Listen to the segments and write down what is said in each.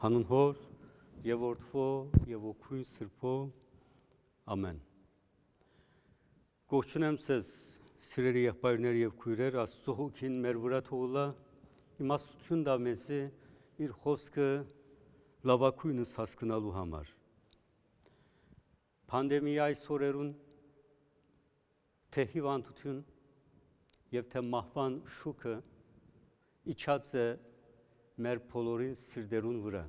հանուն Հոր եւ Որդվո եւ Օքույն Սրբո ամեն։ Կողջունեմ ցեզ սիրելի եղբայրներ եւ քույրեր, Աստծո հոգին մեր վրա թողլա իմաստություն դա մեզի իր խոսքը լավակույնս հասկանալու համար։ Պանդեմիա այս օրերուն թե հիվանդություն եւ թե մահվան շուկը իջած է մեր բոլորի սիրտերուն վրա։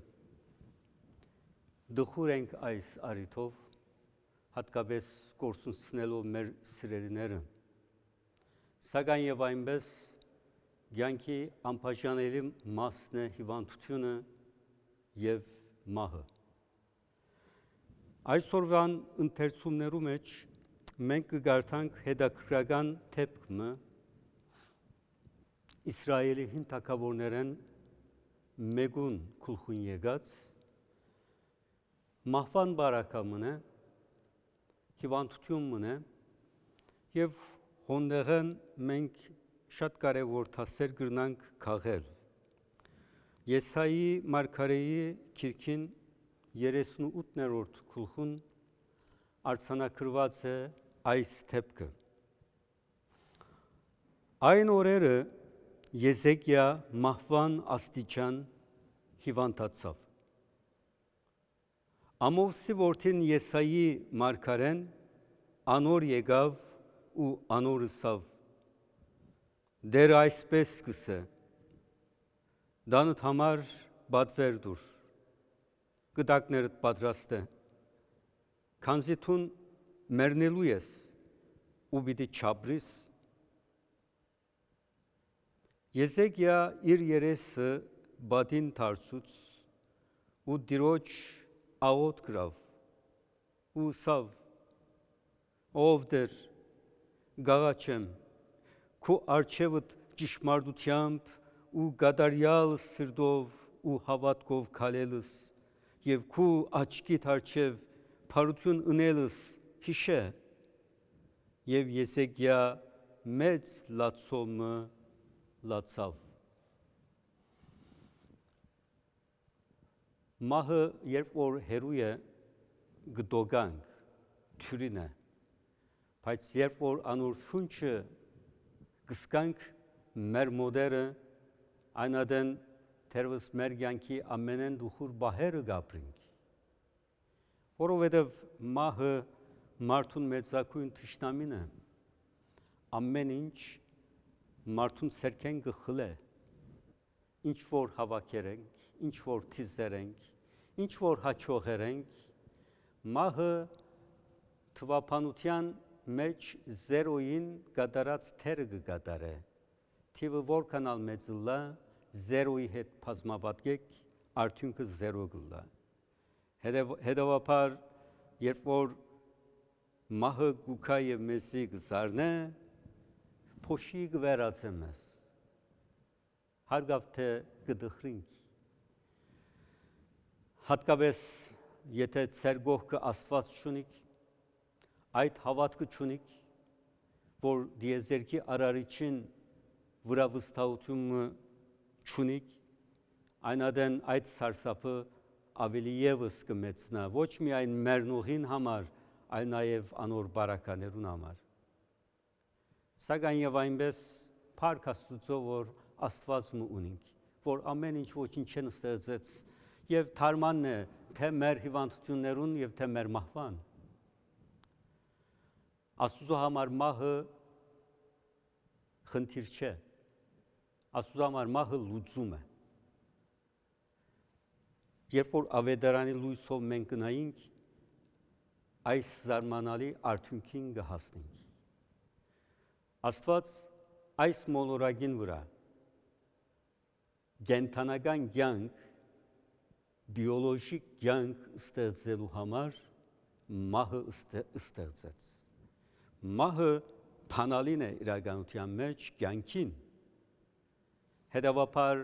Դխուր ենք այս արիթով, հատկապես կորցնելով մեր սիրելիները։ Սակայն եւ այնպես ցանկի անփաշանելի մասն է հիվանդությունը եւ մահը։ Այսօրվան ընթերցումներու մեջ մենք կգարտանք հետաքրական թեփքը Իսրայելի հին թակավորներեն մեգուն քուլխուն եկած մահվան բարակա մնե հիվանդություն մնե եւ հոնդեղեն մենք շատ կարևոր դասեր գրնանք քաղել Եսայի մարգարեի քիրքին 38-րդ քուլխուն արցանակրված է այս թեփքը Այն օրերը Եզեկիա մահվան աստիճան հիվանդացավ։ Ամովսի որդին Եսայի մարգարեն անոր եկավ ու անորսավ։ Դեր այսպես սկսե։ Դանդ համար բատվեր դուր։ Գտակներդ պատրաստ է։ Քանզի թուն մեռնելու ես ու պիտի չապրիս։ Եզեկիա իր երեսը բադին թարցուց ու դիրոջ աղոտ գրավ ու սավ ով դեր գաղաչեմ քու արջևդ ճշմարտությամբ ու գադարյալ սրդով ու հավատքով քալելս եւ քու աչքի թարչև փարություն ընելս հիշե եւ եսեգյա մեծ լացոմը լացավ Մահը, երբ որ հերու է գդոգանք, թյուրին է, բայց երբ որ անուր շունչը գսկանք մեր մոդերը, այնադեն թերվս մեր գյանքի ամենեն դուխուր բահերը գապրինք։ Որովհետև մահը մարդուն մեծակույն թշնամին է, ամեն ինչ մարդուն սերքեն գխլ է, ինչ որ հավաքերենք, ինչ որ թիզեր ենք, ինչ որ հաճողեր ենք, մահը թվապանության մեջ 0-ին գդարած թերը կգդարե։ Թիվը որքանալ մեծ լա 0-ի հետ բազմապատկեք, արդյունքը 0 գլա։ Հետևաբար երբ որ մահը գուքա եւ մեսի գսարնե փոշի գվերացեմս հարգավ թե գդխրինք հատկապես եթե ծեր գողքը աստված չունիք, այդ հավատքը չունիք, որ դիեզերքի արարիչին վրա վստահությունը չունիք, այնադեն այդ սարսափը ավելի եւս կմեծնա ոչ միայն մեր նուղին համար, այլ նաև անոր բարականերուն համար։ Սակայն եւ այնպես փառք Աստծո որ Աստվածն ունինք, որ ամեն ինչ ոչինչ չեն ստեղծեց եւ թարմանն է թե մեր հիվանդություններուն եւ թե մեր մահվան։ Աստուծո համար մահը խնդիր չէ։ Աստուծո համար մահը լուծում է։ Երբ որ ավետարանի լույսով մենք գնայինք, այս զարմանալի արդյունքին կհասնենք։ Աստված այս մոլորագին վրա գենթանական կյանք բիոլոգիկ կյանք ստեղծելու համար մահը ստեղծեց։ Մահը փանալին է իրականության մեջ կյանքին։ Հետևաբար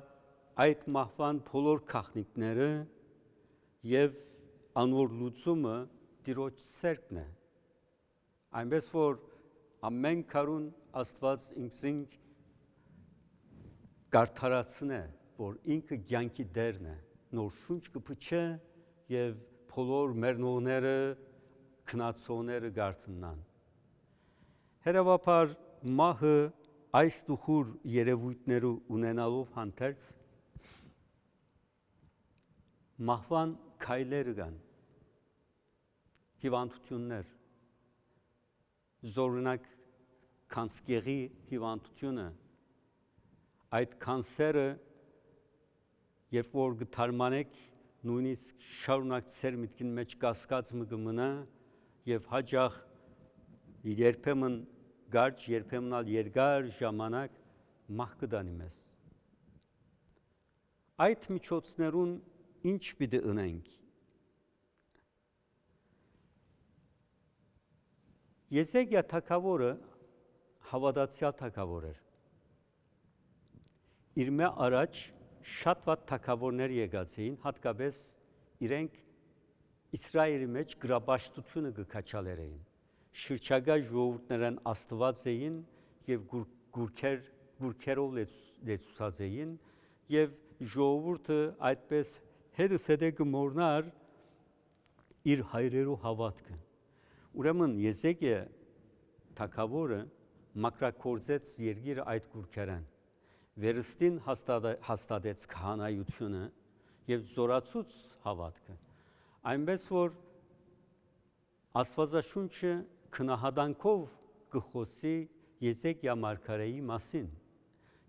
այդ մահվան բոլոր քաղնիկները եւ անոր լուծումը Տիրոջ սերքն է։ Այնպես որ ամեն քարուն Աստված ինքսինք կարթարացնե, որ ինքը կյանքի դերն է։ դեր նոր շունչ կփչե եւ բոլոր մեռնողները քնացողները գարտնան։ Հետևաբար մահը այս դուխուր երևույթներու ունենալով հանդերձ մահվան քայլերը կան հիվանդություններ զորնակ կանսկեղի հիվանդությունը այդ կանսերը երբ որ գթարմանեք նույնիսկ շարունակ ծեր միտքին մեջ կասկածը կմնա եւ հաջախ երբեմն գարջ երբեմն ալ երկար ժամանակ մահ կդանի մեզ այդ միջոցներուն ինչ պիտի ընենք Եզեգիա թակավորը հավատացյալ թակավոր էր իր մե առաջ շատ վատ թակավորներ եկացին, հատկապես իրենք Իսրայելի մեջ գրաբաշտությունը գկաչալեր էին։ Շրջակա ժողովուրդներն աստված էին եւ գուր, գուրքեր գուրքերով լեցուցած էին եւ ժողովուրդը այդպես հետս հետ գմորնար իր հայրերու հավատքը։ Ուրեմն Եզեկիա թակավորը մակրակորձեց երկիրը այդ գուրքերան վերստին հաստատեց քահանայությունը եւ զորացուց հավատքը այնպես որ աստվածաշունչը քնահադանքով կխոսի Եզեկիա մարգարեի մասին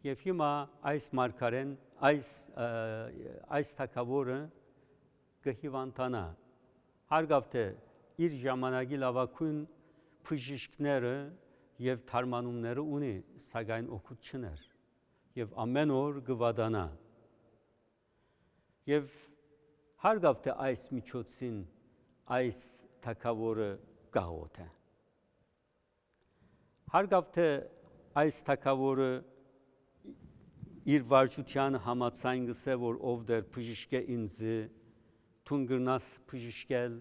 եւ հիմա այս մարգարեն այս այս թակավորը կհիվանդանա հարգավ թե իր ժամանակի լավակույն բժիշկները եւ թարմանումները ունի սակայն օգուտ չներ եւ ամեն օր գվադանա։ Եվ հարգավ թե այս միջոցին այս թակավորը գաղոտ է։ Հարգավ թե այս թակավորը իր վարչության համացայն գսե, որ ով դեր բժիշկե ինձի, թուն գրնաս բժիշկել,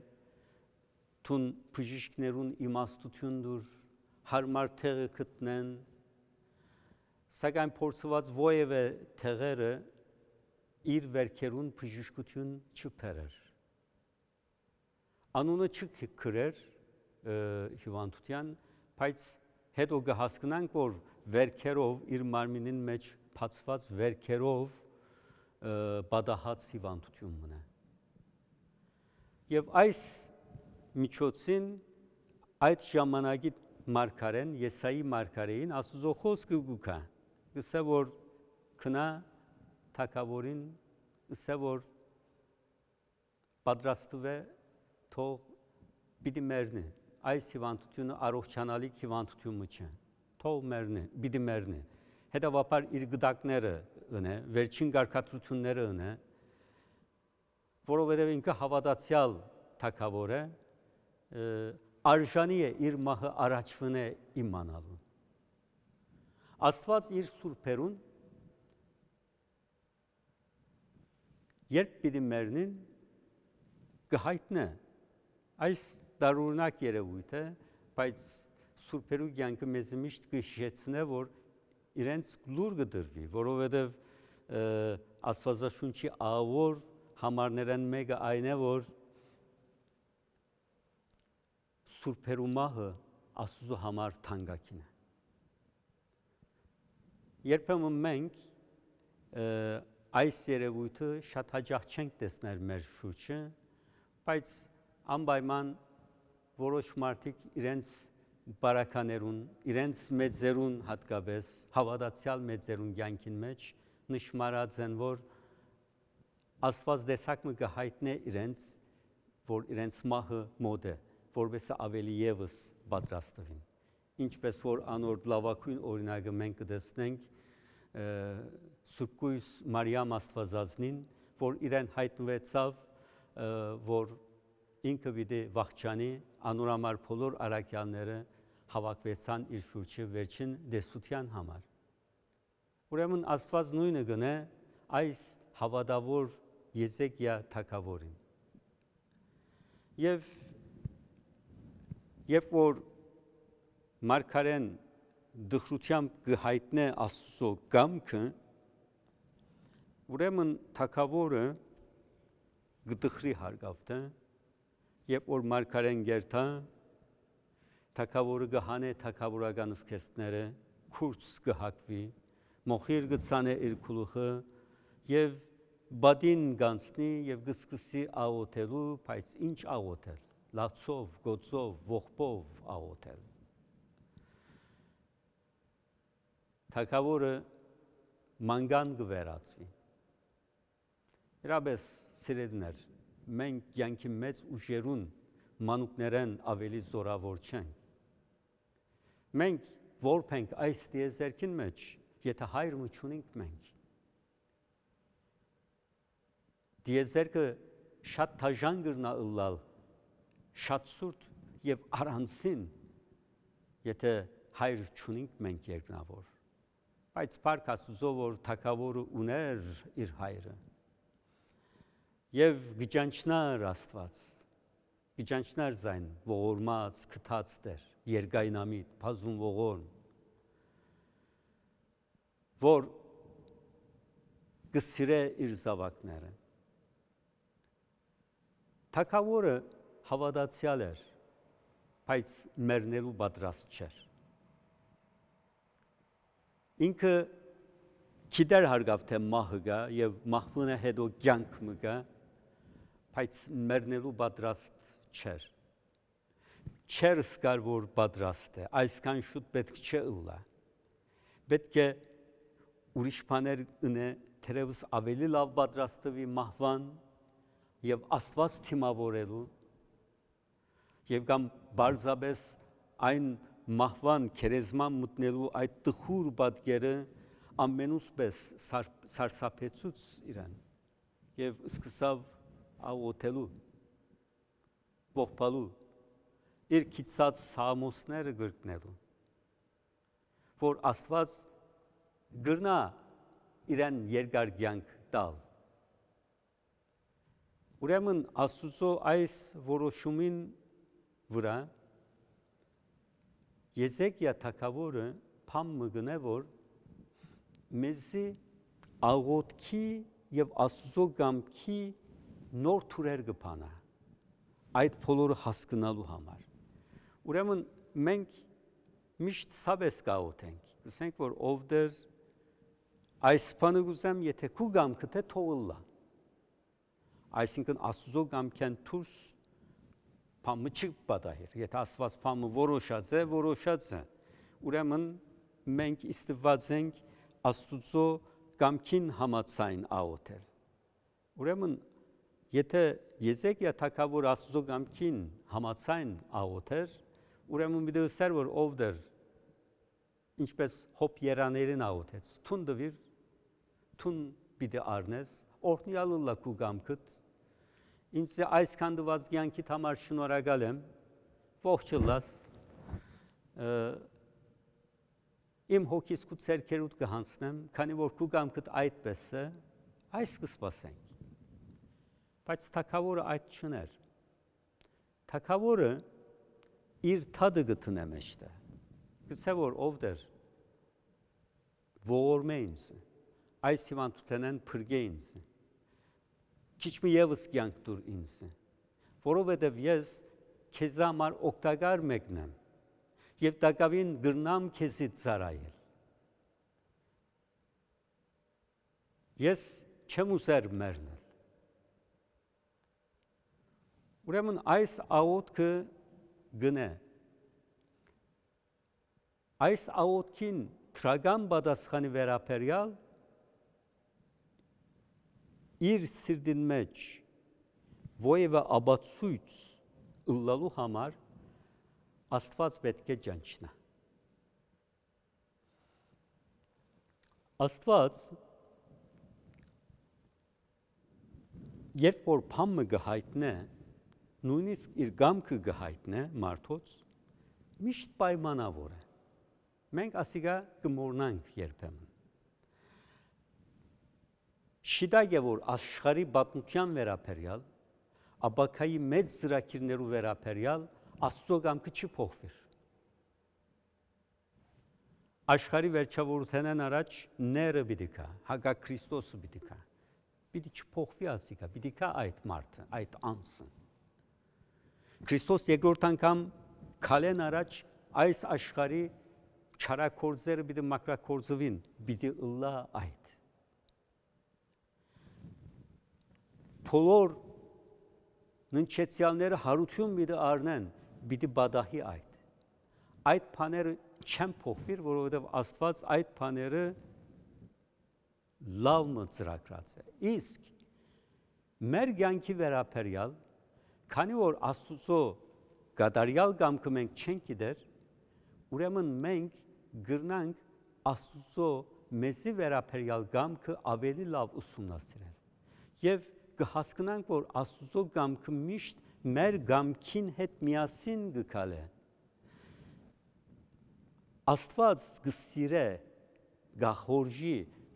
թուն բժիշկներուն իմաստություն դուր, հարմար տեղը գտնեն, սակայն փորձված ովևէ թեղերը իր վերքերուն բժշկություն չփերեր։ Անունը չկրեր հիվանդության, բայց հետո կհասկանանք, որ վերքերով իր մարմինին մեջ փածված վերքերով բադահած հիվանդություն մնա։ Եվ այս միջոցին այդ ժամանակի մարգարեն, Եսայի մարգարեին Աստուծո խոսքը գուքա ըսե որ քնա թակավորին ըսե որ պատրաստվե թող պիտի մեռնի այս հիվանդությունը առողջանալի հիվանդությունը չէ թող մեռնի պիտի մեռնի հետևաբար իր գդակները ընե վերջին ղարկատրությունները ընե որովհետև ինքը հավատացյալ թակավոր է արժանի է իր մահը առաջվնե իմանալու Աստված իր սուրբերուն երբ պիտի մեռնին կհայտնե այս դարուրնակ երևույթ է, բայց սուրբերու կյանքը մեզ միշտ կհիշեցնե, որ իրենց լուր կդրվի, որովհետև Աստվածաշունչի ավոր համարներն մեկը այն է, որ սուրբերու մահը Աստուծո համար թանկակին է երբեմն մենք այս երևույթը շատ հաջող չենք տեսնել մեր շուրջը, բայց անպայման որոշ մարդիկ իրենց բարականերուն, իրենց մեծերուն հատկապես հավատացյալ մեծերուն յանքին մեջ նշмарած են, որ Աստված դեսակ մը գահիտնե իրենց, որ իրենց մահը մոտ է, որովհետև ավելի եւս պատրաստվին ինչպես որ անորդ լավակույն օրինակը մենք կտեսնենք Սուրբ Կույս Մարիամ Աստվածածնին, որ իրեն հայտնվեցավ, որ ինքը պիտի վախճանի, անորամար բոլոր արաքյանները հավաքվեցան իր շուրջը վերջին դեսության համար։ Ուրեմն Աստված նույնը գնե այս հավատավոր Եզեկիա թագավորին։ Եվ երբ որ մարգարեն դխրությամբ կհայտնե Աստծո կամքը, ուրեմն թակավորը գդխրի հարգավտը, երբ որ մարգարեն գերթա, թակավորը գհանե թակավորական սկեստները, քուրց կհակվի, մոխիր գծանե իր քուլուխը եւ բադին գանցնի եւ գսկսի աղոթելու, բայց ինչ աղոթել, լացով, գոցով, ողբով աղոթել թակավորը մանգան կվերացվի։ Իրապես սիրելիներ, մենք կյանքի մեծ ուժերուն մանուկներեն ավելի զորավոր չենք։ Մենք որբ ենք այս դիեզերքին մեջ, եթե հայր մուչունենք մենք։ Դիեզերքը շատ թաժան գրնա ըլլալ, շատ սուրտ և առանցին, եթե հայր չունենք մենք երկնավոր։ Բայց Փարք Աստուծո որ թակավորը ուներ իր հայրը։ Եվ գճանչնար Աստված, գճանչնար զայն ողորմած, քթած Տեր, երկայնամիտ, բազում ողորմ, որ գսիրե իր զավակները։ Թակավորը հավատացյալ էր, բայց մեռնելու պատրաստ չէր ինքը գիտեր հարգավ թե մահը գա եւ մահվուն է հետո կյանք մգա բայց մեռնելու պատրաստ չէր չեր սկար որ պատրաստ է այսքան շուտ պետք չէ ըլլա պետք է ուրիշ բաներ ընե թերևս ավելի լավ պատրաստվի մահվան եւ աստված թիմավորելու եւ կամ բարձաբես այն մահվան քերեզման մտնելու այդ տխուր պատկերը ամենուս պես սար, սարսափեցուց իրան եւ սկսավ աղոթելու ողբալու իր քիծած սամոսները գրկնելու որ աստված գրնա իրան երկար կյանք տալ ուրեմն աստուծո այս որոշումին վրա Եզեկիա թակավորը փամ մգնե որ մեզի աղոտքի եւ աստծո գամքի նոր թուրեր կփանա այդ բոլորը հասկանալու համար ուրեմն մենք միշտ սաբես գաոթենք ասենք որ ով դեր այս բանը գուզեմ եթե քու գամքը թե թողլա այսինքն աստծո գամքեն դուրս Փամը չի պատահիր։ Եթե Աստված փամը որոշած է, որոշած է։ Ուրեմն մենք իստված ենք Աստուծո կամքին համացայն աոթել։ Ուրեմն եթե Եզեկիա թագավոր Աստուծո կամքին համացայն աոթեր, ուրեմն մի դեսեր որ ով դեր ինչպես հոբ երաներին աոթեց։ Թուն դվիր, թուն պիտի արնես, օրհնյալը լակու կամքդ ինձ այսքան դուված ցանկիդ համար շնորհակալ եմ ողջուլաս իմ հոգիս քու ցերքերուտ կհանցնեմ քանի որ քու կամքդ այդպես է այս կսպասենք բայց թակավորը այդ չներ թակավորը իր թադը գտնե մեջտե գցե որ ով դեր ողորմե ինձ այս հիվանդութենեն փրկե ինձ քիչ մի եւս կյանք դուր ինձ որովհետեւ ես քեզ համար օգտակար մեկն եմ եւ տակավին գրնամ քեզից ծարայել ես չեմ ուզեր մեռնել ուրեմն այս աղոթքը գնե այս աղոթքին տրագան պատասխանի վերաբերյալ իր սիրդին մեջ ոևը աբացույց ըլլալու համար Աստված պետք է ճանչնա։ Աստված երբ որ փամը գհայտնե, նույնիսկ իր գամքը գհայտնե մարդոց, միշտ պայմանավոր է։ Մենք ասիկա կմորնանք երբեմն։ Şidagevur aşkari batmutyan vera peryal, abakayı medzira kirneru vera peryal, astogam kıçı pohvir. Aşkari ver çavurtenen araç nere bidika, haga Kristosu bidika. Bidiç pohvi asika, bidika ait martı, ait ansın. Kristos yegortan kam kalen araç ays aşkari çara korzer bidi makra korzuvin bidi Allah ait. բոլոր ննչեցյալները հարություն մի դառնեն, պիտի բադահի այդ։ Այդ բաները չեն փոխվիր, որովհետև Աստված այդ բաները լավը ծրագրած է։ Իսկ մեր ցանկի վերաբերյալ, քանի որ Աստուծո գադարյալ կամքը մենք չենք գիտեր, ուրեմն մենք գրնանք Աստուծո մեզի վերաբերյալ կամքը ավելի լավ ուսումնասիրել։ Եվ կհասկնանք, որ Աստուծո կամքը միշտ մեր կամքին հետ միասին գկալ է։ Աստված գսիրե, գախորժի,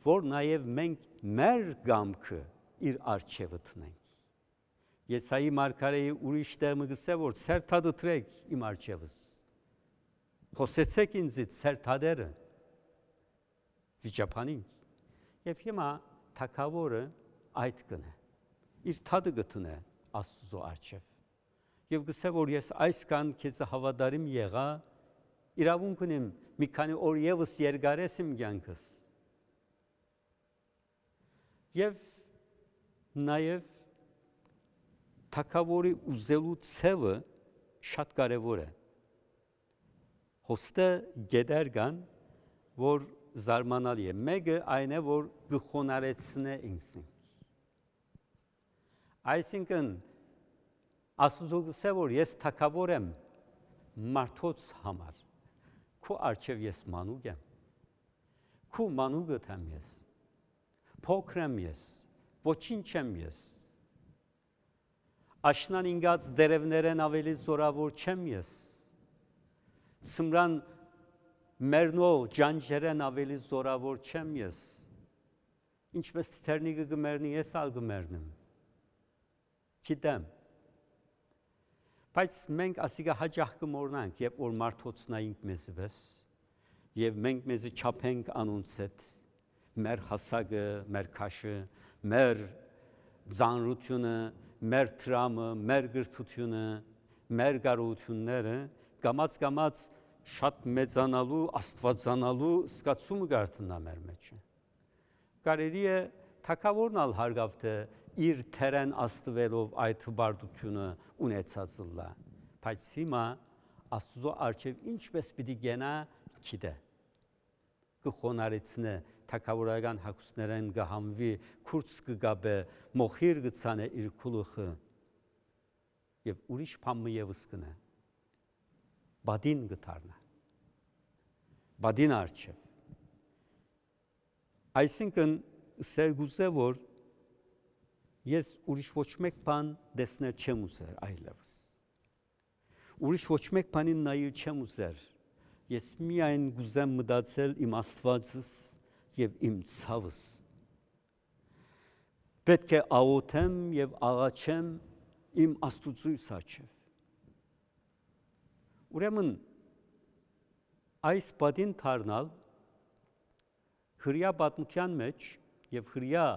որ նաև մենք մեր կամքը իր արջևը տնենք։ Եսայի մարգարեի ուրիշ տեղ մգսե, որ սերտադը տրեք իմ արջևս։ Խոսեցեք ինձի սերտադերը, վիճապանին։ Եվ հիմա թակավորը այդ կն է իր թադը գտնե Աստծո արչև։ Եվ գսե որ ես այս կան քեզ հավատարիմ եղա, իրավունք ունեմ մի քանի օր եւս երգարես իմ կյանքս։ Եվ նաեւ թակավորի ուզելու ցևը շատ կարևոր է։ Հոստը գետեր կան, որ զարմանալի է։ Մեկը այն է, որ գխոնարեցնե ինքսին Այսինքն Աստուծոս է որ ես թակավոր եմ մարդոց համար։ Քո արջև ես մանուկ եմ։ Քո մանուկը եմ ես։ Փոքր եմ ես։ Ոչինչ եմ ես։ Աշնան ինգած դերևներեն ավելի զորավոր չեմ ես։ Սմրան մերնո ջանջերեն ավելի զորավոր չեմ ես։ Ինչպես թերնիկը գմերնի, ես ալ գմերնեմ Գիտեմ։ Բայց մենք ասիկա հաջախ կմորնանք, երբ որ մարդոցնայինք մեզ վես, եւ մենք մեզի չափենք անոնց հետ, մեր հասակը, մեր քաշը, մեր ծանրությունը, մեր տրամը, մեր գրթությունը, մեր գարությունները կամած-կամած շատ մեծանալու, աստվածանալու սկացումը գարտնա մեր մեջ։ Կարելի է թակավորնալ հարգավ թե իր թերեն աստվելով այդ բարդությունը ունեցածլա։ Բայց հիմա աստուծո արչև ինչպես պիտի գնա քիդե։ Կխոնարեցնե թակավորական հակուսներեն գահամվի քուրց կգաբե մոխիր գցանե իր քուլուխը եւ ուրիշ փամը եւս կնե։ Բադին գտարնա։ Բադին արչև։ Այսինքն սերգուզը որ ես ուրիշ ոչ մեկ բան դեսնել չեմ ուզեր այլևս։ Ուրիշ ոչ մեկ բանին նայել չեմ ուզեր։ Ես միայն գուզեմ մտածել իմ Աստվածս եւ իմ ցավս։ Պետք է աղոթեմ եւ աղաչեմ իմ Աստուծույս աչև։ Ուրեմն այս պատին թարնալ հրյա պատմության մեջ եւ հրյա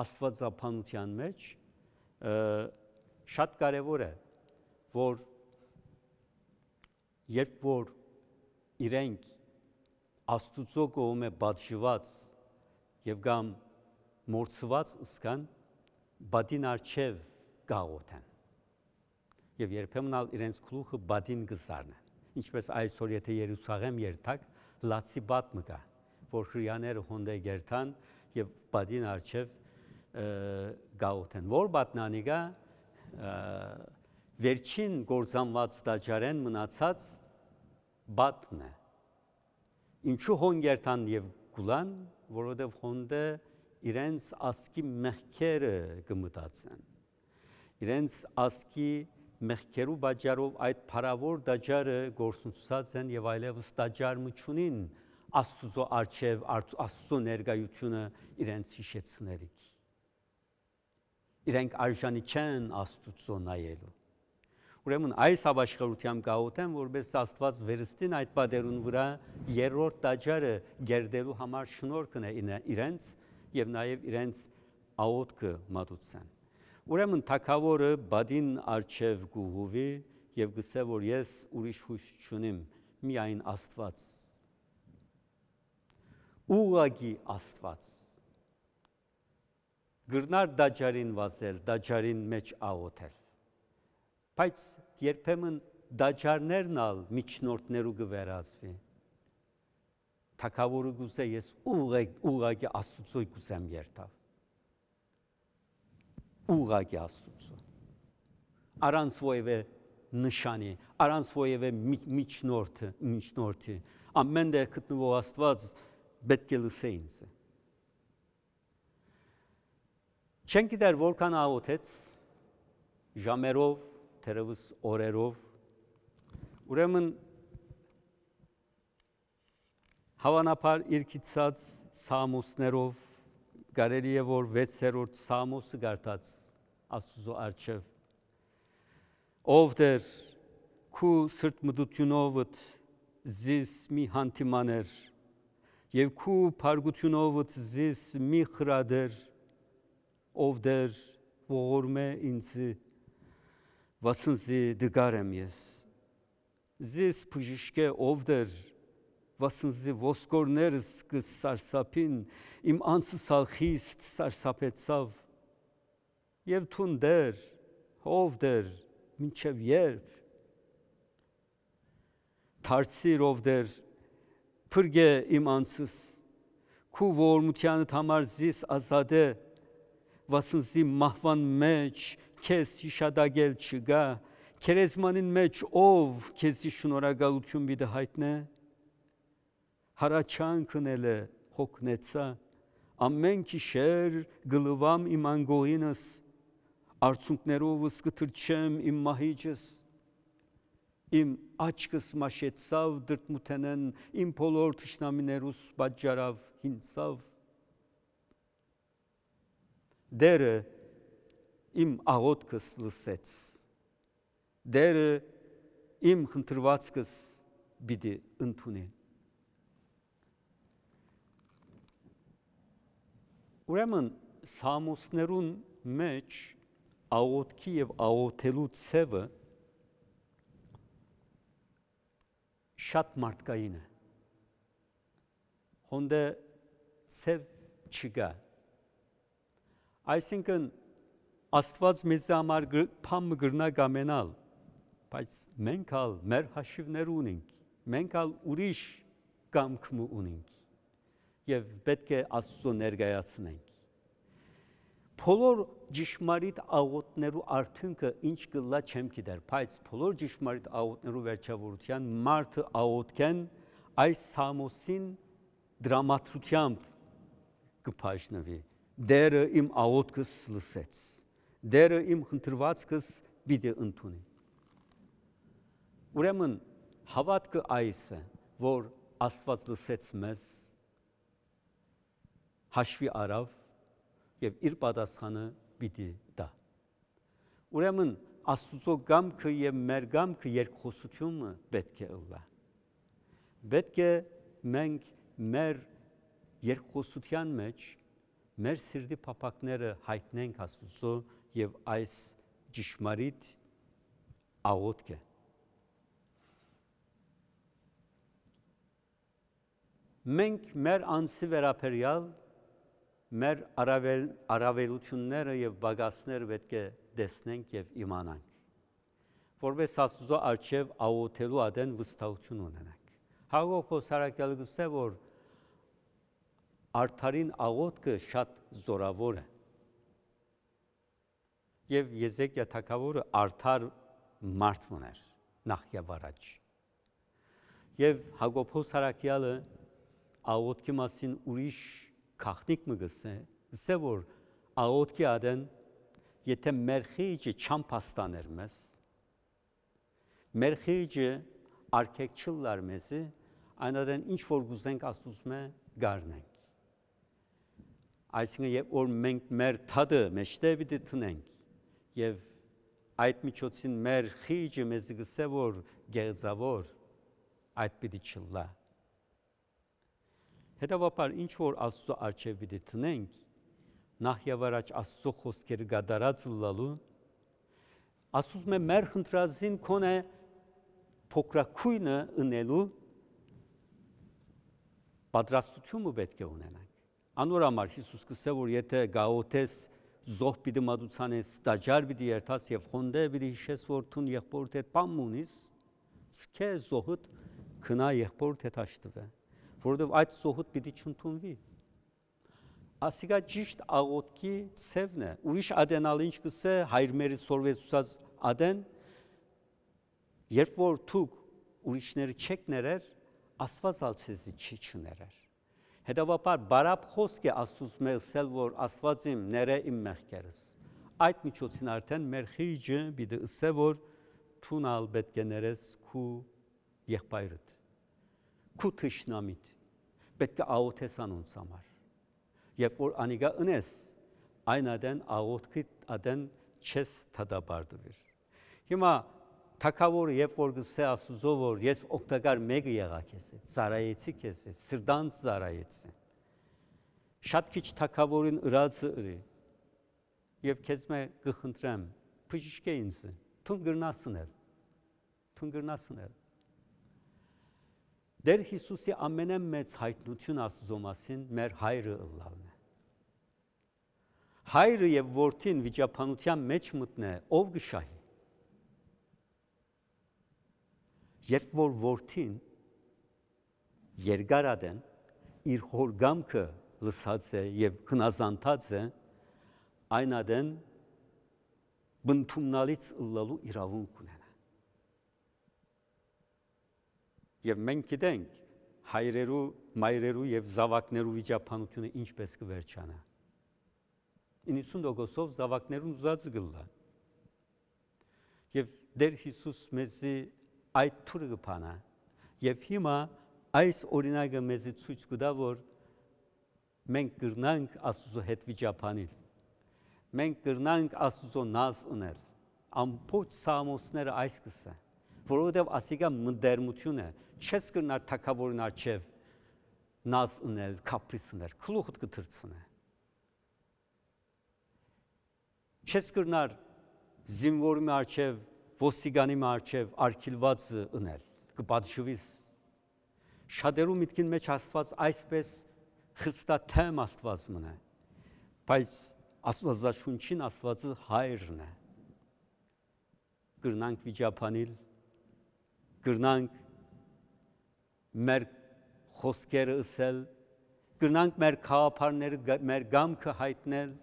աստվածապանության մեջ շատ կարևոր է, որ երբ որ իրենք աստուծո կողմը բաժված եւ կամ մորցված սկան բադին արչև գաղոթեն եւ երբեմն ալ իրենց գլուխը բադին գզարնեն ինչպես այսօր եթե Երուսաղեմ երթակ լացի բատ մկա որ հրյաները հոնդե գերթան եւ բադին արչև գաղութեն, որ բատնանիկա վերջին գործամված ստաճարեն մնացած բատն է։ Ինչու հոնգերտան և գուլան, որոդև հոնդը իրենց ասկի մեղքերը կմտացեն։ Իրենց ասկի մեղքերու բաջարով այդ պարավոր դաջարը գործունցած են և այլև ստաջար մջունին աստուծո արջև, աստուծո ներգայությունը իրենց հիշեցներիք իրենք արժանի չեն Աստծո նայելու։ Ուրեմն այս հավաշխարությամբ գաղութեմ, որպես Աստված վերստին այդ պատերուն վրա երրորդ տաճարը գերդելու համար շնորհքն է իրենց եւ նաեւ իրենց աօտքը մատուցան։ Ուրեմն թակավորը բադին արչև գուղուվի եւ գսե որ ես ուրիշ հույս չունեմ միայն Աստված։ Ուղագի Աստված գրնար դաջարին վազել, դաջարին մեջ աղոթել։ Բայց երբեմն դաջարներն ալ միջնորդներու գվերազվի։ Թակավորը գուսե ես ուղակի աստուծոյ գուսեմ երթավ։ Ուղակի աստուծո։ Արանց ոևե նշանի, արանց ոևե միջնորդը, միջնորդի, ամեն դեղ գտնվող աստված պետք է լսե ինձը։ Չեն գիտեր որքան աղոթեց ժամերով, թերևս օրերով։ Ուրեմն հավանաբար իր քիծած սամուսներով կարելի է որ 6-րդ սամուսը գարտած Աստծո արչև ով դեր քու սրտ մդությունովդ զիս մի հանդիմաներ եւ քու փարգությունովդ զիս մի խրադեր ով դեր ողորմ է ինձ վասնզի դգար եմ ես զիս բժիշկե ով դեր վասնզի ոսկորներս կսարսափին իմ անձը սալխիստ սարսափեցավ եւ թուն դեր ով դեր մինչև երբ թարցիր ով դեր փրկե իմ անձս քու ողորմությանդ համար զիս ազադե վասնզի մահվան մեջ քեզ հիշադակել չգա, քերեզմանին մեջ ով քեզի շնորհակալություն մի դհայտնե հարաչանքնել է հոգնեցա ամեն քիշեր գլվամ իմ անգողինս արցունքներովս կթրչեմ իմ մահիճս իմ աչքս մաշեցավ դրտմութենեն իմ բոլոր թշնամիներուս պատճառավ հինցավ դերը իմ աղոթքս լսեց։ Դերը իմ խնդրվածքս պիտի ընդունի։ Ուրեմն սամուսներուն մեջ աղոթքի եւ աղոթելու ցևը շատ մարդկային է։ Հոնդե ցև չկա Այսինքն Աստված մեզ համար փամ գրնա գամենալ, բայց մենք ալ մեր հաշիվներ ունենք, մենք ալ ուրիշ կամքմ ունենք եւ պետք է Աստծո ներկայացնենք։ Բոլոր ճշմարիտ աղոտներու արդյունքը ինչ գլա չեմ գիտեր, բայց բոլոր ճշմարիտ աղոտներու վերջավորության մարդը աղոտքեն այս սամոսին դրամատրությամբ կփաշնվի դերը իմ աղոտքս լսեց, դերը իմ խնդրվածքս պիտի ընդունի։ Ուրեմն հավատքը այս է, որ Աստված լսեց մեզ, հաշվի արավ եւ իր պատասխանը պիտի տա։ Ուրեմն Աստուծո գամքը եւ մեր գամքը երկխոսությունը պետք է ըլլա։ Պետք է մենք մեր երկխոսության մեջ մեր սիրտի փափակները հայտնենք Աստծո եւ այս ճշմարիտ աղոթքը։ Մենք մեր անձի վերաբերյալ մեր արավել արավելությունները եւ բագասները պետք է տեսնենք եւ իմանանք որպես աստուծո արչեւ աղոթելու ադեն վստահություն ունենանք հաղոփոս հարակյալը գսե որ արդարին աղոտքը շատ զորավոր է։ Եվ Եզեկիա թագավորը արդար մարդ ուներ նախև առաջ։ Եվ Հակոբոս Սարակյալը աղոտքի մասին ուրիշ քաղտնիկ մը գսե, գսե որ աղոտքի ադեն եթե մերխիջը չամփաստաներ մեզ, մերխիջը արկեկչլար մեզի, այնադեն ինչ որ գուզենք աստուծմե գարնենք։ Այսինքն եւ որ մենք մեր թադը մեջտեղ պիտի տնենք եւ այդ միջոցին մեր խիճը մեզ գսե որ գեղձավոր այդ պիտի չլա։ Հետևաբար ինչ որ Աստծո արչեւ պիտի տնենք նախ եւ առաջ Աստծո խոսքերը գդարած լալու ասում է մեր խնդրազին կոնե փոքրակույնը ընելու պատրաստությունը պետք է ունենանք Անոր համար Հիսուս կսե որ եթե գաոթես զոհ պիտի մատուցանես, ստաջար պիտի երթաս եւ խոնդե պիտի հիշես որ թուն եղբորդ հետ բան ունիս, սկե զոհդ քնա եղբորդ հետ հաշտվե, որովհետեւ այդ զոհդ պիտի չընդունվի։ Ասիկա ճիշտ աղոտքի ցևն է։ Ուրիշ ադենալ ինչ կսե հայրմերի սորվեցուցած ադեն երբ որ թուք ուրիշները չեք ներեր, Աստված ալցեզի չի չներեր։ Հետևաբար բարապ խոսք է Աստծուց մեղսել, որ Աստված իմ ներե իմ մեղքերս։ Այդ միջոցին արդեն մեր խիճը բիդը ըսե որ թունալ պետք է ներես քու եղբայրդ։ Քու թշնամիդ։ Պետք է աղոթես անոնց համար։ Երբ որ անիգա ընես, այն ադեն աղոթքի ադեն չես թադաբարդվիր։ Հիմա թակավորը երբ որ գսե Աստուծո որ ես օգտակար մեկը եղա քեզ է, ծարայեցի քեզ է, սրդան ծարայեցի։ Շատ քիչ թակավորին ըրացը ըրի։ Եվ քեզ մե գխնդրեմ, բժիշկ է ինձ, թուն գրնասն էլ, թուն գրնասն էլ։ Դեր Հիսուսի ամենամեծ հայտնություն Աստուծո մասին մեր հայրը ըլլալն է հայրը եւ որդին վիճապանության մեջ մտնե, ով գշահի։ Երբ որ որդին երգարադեն իր հորգամքը լսած է եւ հնազանդած է, այն ադեն բնթումնալից լալու իրավունք ունենա։ Եվ մենք գիտենք հայրերու, մայրերու եւ զավակներու վիճաբանությունը ինչպես կվերջանա։ 90%-ով զավակներուն ուզած գլլա։ Եվ դեր Հիսուս մեզի այդ թուրը կփանա։ Եվ հիմա այս օրինակը մեզ ցույց կտա, որ մենք կրնանք Աստծո հետ վիճապանիլ։ Մենք կրնանք Աստծո նազ ուներ։ Ամբողջ սամոսները այս կսա, որովհետև ասիկա մդերմությունը չես կրնար թակավորն արչև նազ ունել, կապրիս ունել, քլուխդ կտրցնե։ Չես կրնար զինվորի արչև ոստիգանի մարչև արգիլված ունել, կպատշվիս։ Շադերու միտքին մեջ աստված այսպես խստաթեմ աստված մն է, բայց աստվածաշունչին աստվածը հայրն է։ Գրնանք վիճապանիլ, գրնանք մեր խոսքերը ըսել, գրնանք մեր խաղապարները, մեր գամքը հայտնել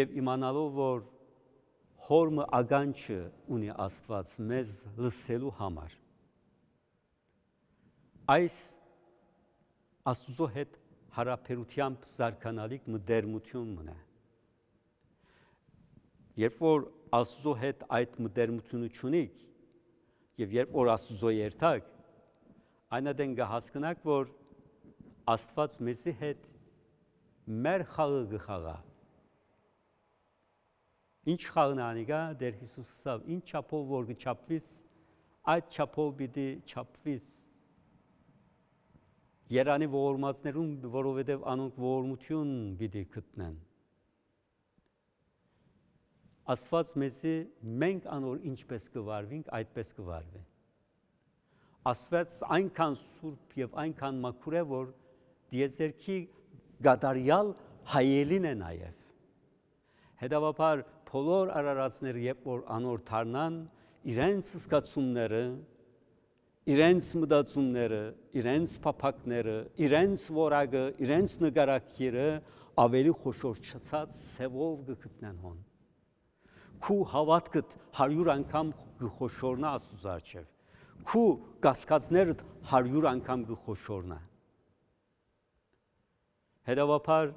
և իմանալով, որ հորմը ագանչը ունի Աստված մեզ լսելու համար։ Այս Աստուծո հետ հարաբերությամբ զարկանալիք մդերմություն մնա։ Երբ որ Աստուծո հետ այդ մդերմությունը ունիք եւ երբ որ Աստուծո երթակ, այնադեն կհասկանաք, որ Աստված մեզի հետ մեր խաղը գխաղա։ խաղ ինչ խաղնանի գա դեր Հիսուսով, ինչ չափով որ գչապվիս, այդ չափով պիտի չափվիս։ Երանի ողորմածներուն, որովհետև անոնք ողորմություն պիտի գտնեն։ Աստված մեզի մենք անոր ինչպես կվարվենք, այդպես կվարվի։ Աստված այնքան սուրբ եւ այնքան մաքուր է, որ դիեզերքի գադարյալ հայելին է նաեւ։ Հետևաբար բոլոր արարածները երբ որ անոր թարնան, իրենց զգացումները, իրենց մտածումները, իրենց փափակները, իրենց ворակը, իրենց նկարակիրը ավելի խոշոր չծած սևով գտնան հոն։ Քու հավատքդ 100 անգամ գխոշորնա Աստուծո արչև։ Քու գասկածներդ 100 անգամ գխոշորնա։ Հետևաբար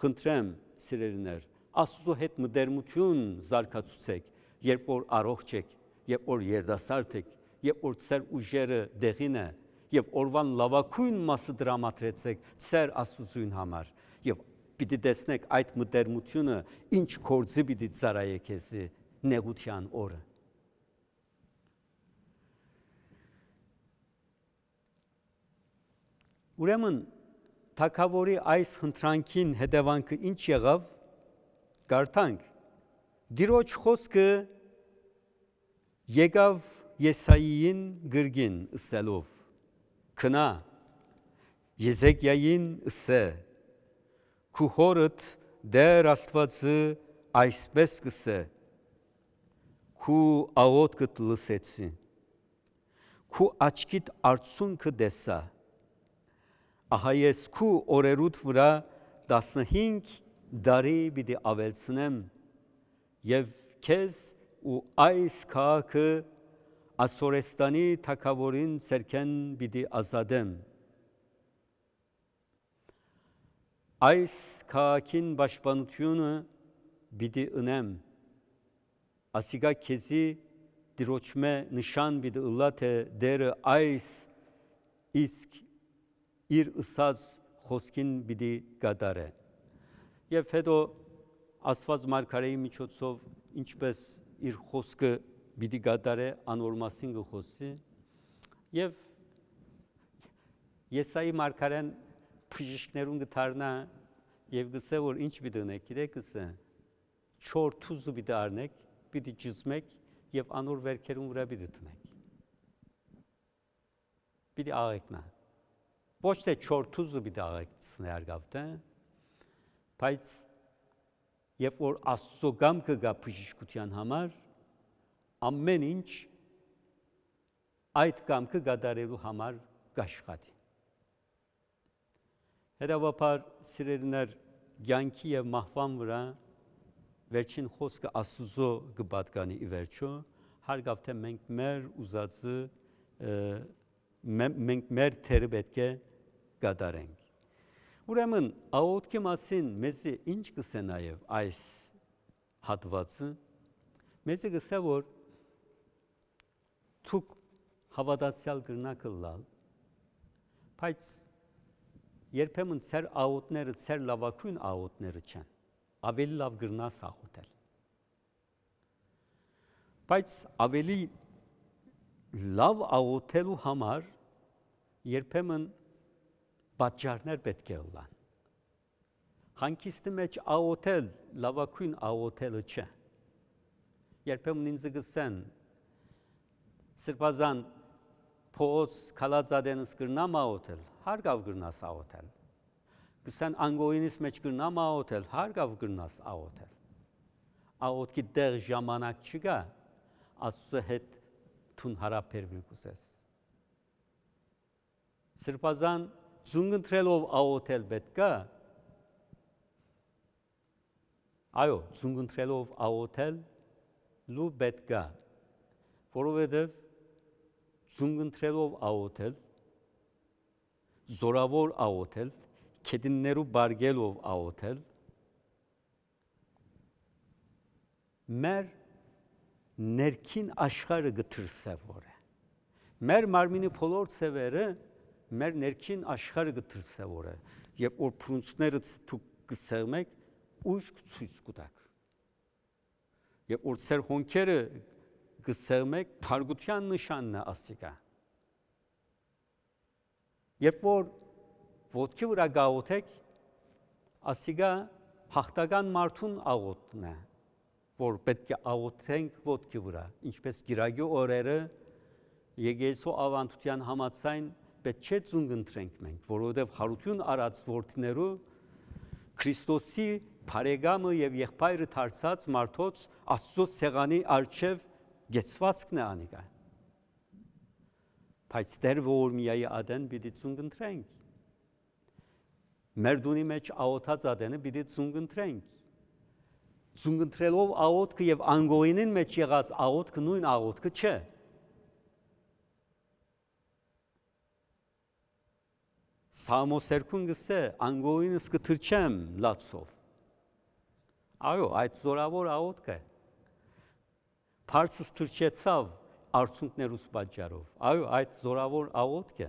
խնդրեմ, սիրելիներ, Աստծո հետ մտերմություն զարգացուցեք, երբ որ առողջ եք, երբ որ երդասարդ եք, երբ որ ծեր ուժերը դեղին է, եւ օրվան լավակույն մասը դրամատրեցեք ծեր Աստծուն համար եւ պիտի տեսնեք այդ մտերմությունը ինչ կորձի պիտի ծարայեք էսի նեղության օրը Ուրեմն թակավորի այս խնդրանքին հետևանքը ինչ եղավ կարդանք Տիրոջ խոսքը եկավ Եսայիին գրգին ըսելով քնա Եզեկիային ըսե քու հորդ դեր Աստվածը այսպես կսե քու աղոտ կտ լսեցի քու աչքիդ արցունքը դեսա ահա ես քու օրերուդ վրա 15 daribidi avelsinem yevkez u ays kakı asorestani takavorin serken bidi azadem. Ays kakin başbanıtyunu bidi inem. Asiga kezi diroçme nişan bidi ıllate deri ays isk ir ısaz hoskin bidi gadare.'' Fedо асфаз маркараими чотсов ինչպես իր խոսքը պիտի գադարե անորմասին գխոսի եւ Եսայի մարգարեն բժիշկներուն գտարնա եւ գսե որ ինչ պիտի ունեք գիտեք գսե չոր թուզը պիտի արնեք պիտի ջզմեք եւ անոր վերքերուն վրա պիտի տնեք պիտի աղեկնա ոչ թե չոր թուզը պիտի աղեկցնե արգավտը Բայց երբ որ Աստծո գամքը գա բժշկության համար, ամեն ինչ այդ կամքը գադարելու համար կաշխատի։ Հետևաբար սիրելիներ ցանկի եւ մահվան վրա վերջին խոսքը Աստուծո կպատկանի ի վերջո, հարգավ թե մենք մեր ուզածը մենք մեր թերը պետք է գադարենք։ Ուրեմն աօտքի մասին մեզի ինչ կսե նաև այս հատվածը, մեզի կսե, որ թուք հավատացյալ գրնակը լալ, բայց երբեմն ծեր աղոտները, ծեր լավակույն աղոտները չեն, ավելի լավ գրնաս աղոտել։ Բայց ավելի լավ աղոտելու համար երբեմն բաճարներ պետք է լինեն։ Հանկիստի մեջ աոթել, լավակույն աոթելը չէ։ Երբեմն ինձ գսեն Սրբազան փոս կալածադենս գրնամ աոթել, հարգավ գրնաս աոթել։ Գսեն անգոյինիս մեջ գրնամ աոթել, հարգավ գրնաս աոթել։ Աոթքի դեղ ժամանակ չկա, Աստծո հետ թուն հարաբերվի կուզես։ Սրբազան զունգընտրելով աղոթել պետք է։ Այո, զունգընտրելով աղոթել լու պետք է, որովհետև զունգընտրելով աղոթել զորավոր աղոթել, կետիններու բարգելով աղոթել, մեր ներքին աշխարը գտրսևոր է։ Մեր մարմինի փոլոր ծևերը մեր ներքին աշխարհը գտրսավոր է եւ որ փրունցները դուք կսեղմեք ուշք ցույց կտակ եւ որ ծեր հոնքերը կսեղմեք փարգության նշանն է ասիկա երբ որ ոդքի վրա գաղութեք ասիկա հաղթական մարդուն աղոթն է որ պետք է աղոթենք ոդքի վրա ինչպես գիրագի օրերը Եգեսու ավանդության համացայն պետք չէ ցունգ ընտրենք մենք, որովհետև հարություն արած որդիներու Քրիստոսի բարեկամը եւ եղբայրը դարձած մարդոց Աստծո սեղանի արչև գեցվածքն է անիկա։ Բայց դեր որ միայի ադեն պիտի ցունգ ընտրենք։ Մեր դունի մեջ աղոթած ադենը պիտի ցունգ ընտրենք։ Ցունգ ընտրելով աղոթքը եւ անգոյինին մեջ եղած աղոթքը նույն աղոթքը չէ։ աղոտ Սամոսերքուն գսե անգոինս կթրչեմ լացով։ Այո, այդ զորավոր աղոտքը Փարսս թրչեցավ արցունքներուս պատճառով։ Այո, այդ զորավոր աղոտքը։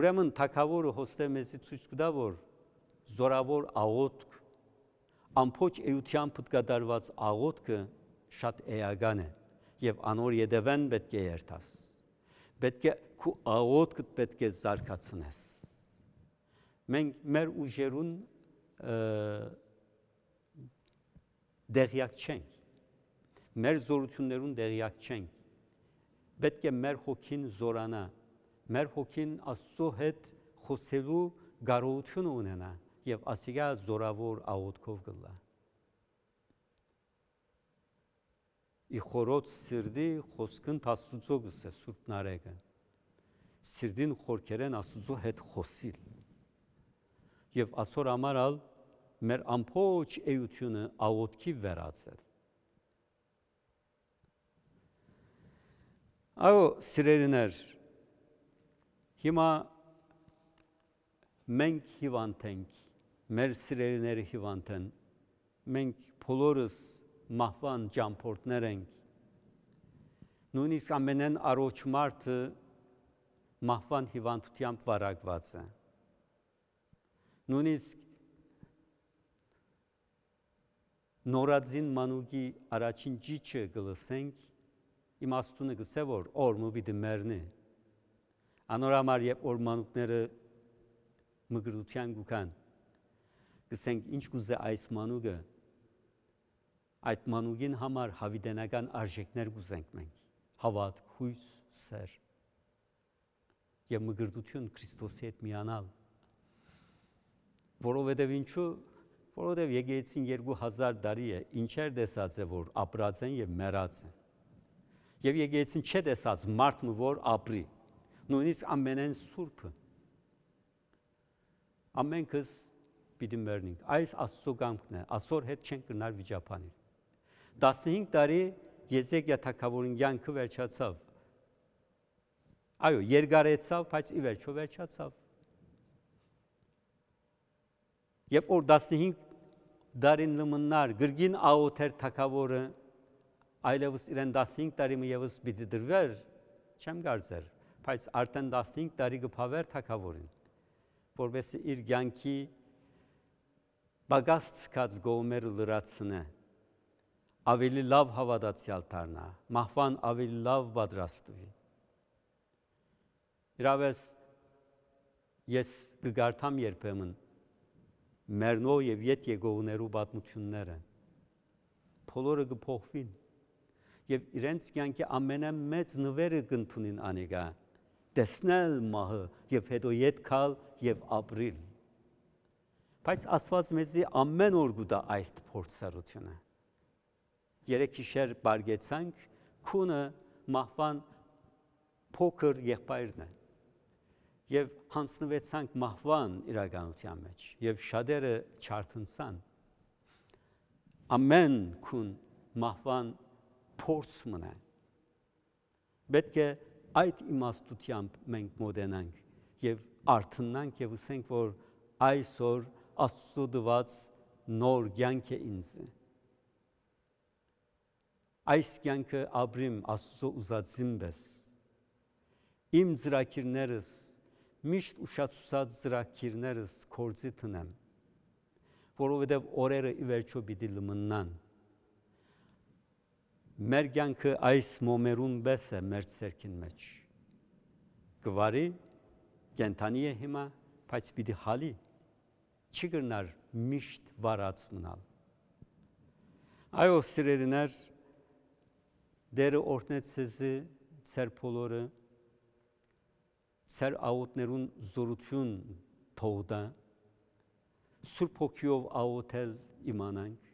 Ուրեմն թակավորը հոստե մեզի ցույց կտա, որ զորավոր աղոտք ամփոփ էությամբ պատկադարված աղոտքը շատ էական է եւ անոր յետևեն պետք է երթաս պետք է քու աղոտքդ պետք է զարգացնես։ Մենք մեր ուժերուն դեղյակ չենք։ Մեր զորություններուն դեղյակ չենք։ Պետք է մեր հոգին զորանա, մեր հոգին Աստծո հետ խոսելու կարողություն ունենա եւ ասիգա զորավոր աղոտքով գլա։ ի խորոց սիրդի խոսքն Աստծո գսե Սուրբ Նարեկը։ Սիրդին խորքերեն Աստծո հետ խոսիլ։ Եվ ասոր ամարալ մեր ամբողջ էությունը աղոտքի վերածել։ Այո, սիրելիներ, հիմա մենք հիվանդ ենք, մեր սիրելիները հիվանդ են։ Մենք բոլորս մահվան ճամփորդներ ենք։ Նույնիսկ ամենեն առողջ մարդը մահվան հիվանդությամբ վարակված է։ Նույնիսկ նորածին մանուկի առաջին ճիճը գլսենք, իմ աստունը գսե որ օր մու պիտի մեռնի։ Անորամար եւ օր մանուկները մգրության գուքան։ Գսենք ինչ գուզե այս մանուկը այդ մանուկին համար հավիտենական արժեքներ կուզենք մենք հավատ, հույս, սեր եւ մգրտություն Քրիստոսի հետ միանալ որովհետև ինչու որովհետև եկեցին 2000 տարի է ինչեր դեսած է որ ապրած են եւ մեռած են եւ եկեցին չէ դեսած մարդն որ ապրի նույնիսկ ամենեն սուրբը ամենքս պիտի մեռնենք այս աստծո կամքն է ասոր հետ չեն գնալ վիճապանին 15 տարի Եզեկիա թագավորին յանքը վերջացավ։ Այո, երկարեցավ, բայց ի վերջո վերջացավ։ Եվ օր 15 դարին նմնար գրգին աոթեր թագավորը այլևս իրեն 15 տարի մի եւս պիտի դրվեր, չեմ կարծեր, բայց արդեն 15 տարի գփավեր թակավորին, որովհետեւ իր ցանկի բագած ցած գոմերը լրացնե ավելի լավ հավատացյալ դառնա, մահվան ավելի լավ պատրաստվի։ Իրավես ես կգարթամ երբեմն մեռնող եւ ետ եկողներու պատմությունները բոլորը կփոխվին եւ իրենց կյանքի ամենամեծ նվերը կընդունին անիկա տեսնել մահը եւ հետո ետ քալ եւ ապրիլ բայց աստված մեզի ամեն օր գուտա այս փորձառությունը երեք հիշեր բարգեցանք, քունը մահվան փոքր եղբայրն է։ Եվ հանձնվեցանք մահվան իրականության մեջ եւ շատերը չարթնցան։ Ամեն քուն մահվան փորձ մնա։ Պետք է այդ իմաստությամբ մենք մոտենանք եւ արթնանք եւ ասենք որ այսօր աստծո դված նոր ցանկ է ինձ։ է այս կյանքը ապրիմ Աստծո ուզածինպես։ Իմ ծրակիրներս միշտ ուշացած ծրակիրներս կորձի տնեմ, որովհետև օրերը ի վերջո պիտի լմնան։ Մեր կյանքը այս մոմերուն պես է մեր ցերքին մեջ։ Գվարի կենթանի է հիմա, բայց պիտի հալի չի գրնար միշտ վարած մնալ։ Այո, սիրելիներ, Դերը օրհնեց ցեզի ցեր փոլորը ցեր աուտներուն զորություն թողდა Սուրբ հոգիով աուտել իմանանք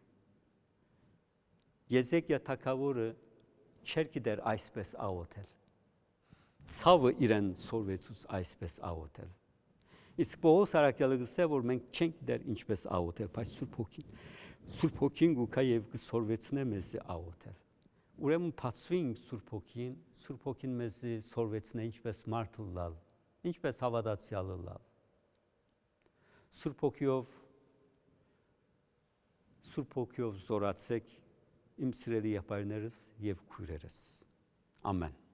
Եզեկիա թակավորը չեր գիտեր այսպես աուտել ցավը իրեն սորվեցուց այսպես աուտել իսկ Պողոս արաքյալը գսե որ մենք չենք գիտեր ինչպես աուտել բայց Սուրբ հոգին Սուրբ հոգին գուքա եւ կսորվեցնե մեզ աուտել ուրեմն փածվինք Սուրբ Հոգին, Սուրբ Հոգին մեզի սորվեցնե ինչպես մարդը լալ, ինչպես հավատացյալը լալ։ Սուրբ Հոգիով Սուրբ Հոգիով զորացեք իմ սիրելի եղբայրներս եւ քույրերս։ Ամեն։